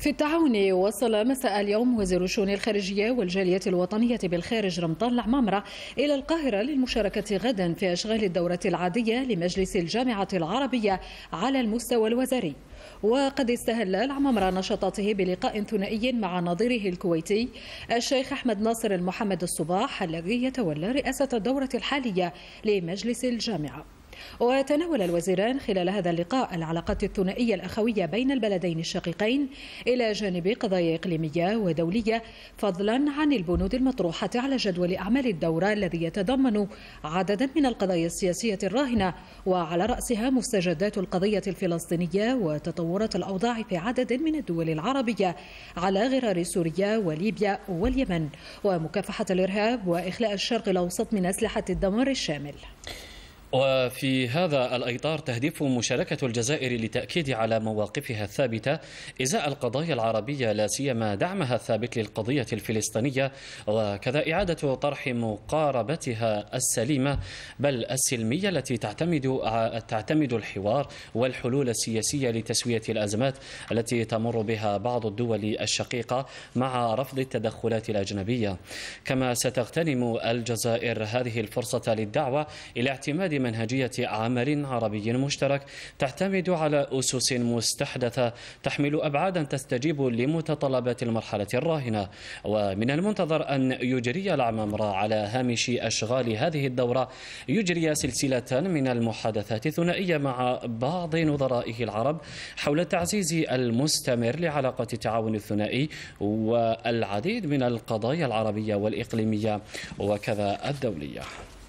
في التعاون وصل مساء اليوم وزير الشؤون الخارجية والجالية الوطنية بالخارج رمضان العمامرة إلى القاهرة للمشاركة غدا في أشغال الدورة العادية لمجلس الجامعة العربية على المستوى الوزاري وقد استهل العمامرة نشاطاته بلقاء ثنائي مع نظيره الكويتي الشيخ أحمد ناصر المحمد الصباح الذي يتولى رئاسة الدورة الحالية لمجلس الجامعة وتناول الوزيران خلال هذا اللقاء العلاقات الثنائية الأخوية بين البلدين الشقيقين إلى جانب قضايا إقليمية ودولية فضلا عن البنود المطروحة على جدول أعمال الدورة الذي يتضمن عددا من القضايا السياسية الراهنة وعلى رأسها مستجدات القضية الفلسطينية وتطورات الأوضاع في عدد من الدول العربية على غرار سوريا وليبيا واليمن ومكافحة الإرهاب وإخلاء الشرق الأوسط من أسلحة الدمار الشامل وفي هذا الإطار تهدف مشاركة الجزائر لتأكيد على مواقفها الثابتة إزاء القضايا العربية لا سيما دعمها الثابت للقضية الفلسطينية وكذا إعادة طرح مقاربتها السليمة بل السلمية التي تعتمد تعتمد الحوار والحلول السياسية لتسوية الأزمات التي تمر بها بعض الدول الشقيقة مع رفض التدخلات الأجنبية كما ستغتنم الجزائر هذه الفرصة للدعوة إلى اعتماد منهجية عمل عربي مشترك تعتمد على أسس مستحدثة تحمل أبعادا تستجيب لمتطلبات المرحلة الراهنة ومن المنتظر أن يجري العمامرة على هامش أشغال هذه الدورة يجري سلسلة من المحادثات الثنائية مع بعض نظرائه العرب حول التعزيز المستمر لعلاقات التعاون الثنائي والعديد من القضايا العربية والإقليمية وكذا الدولية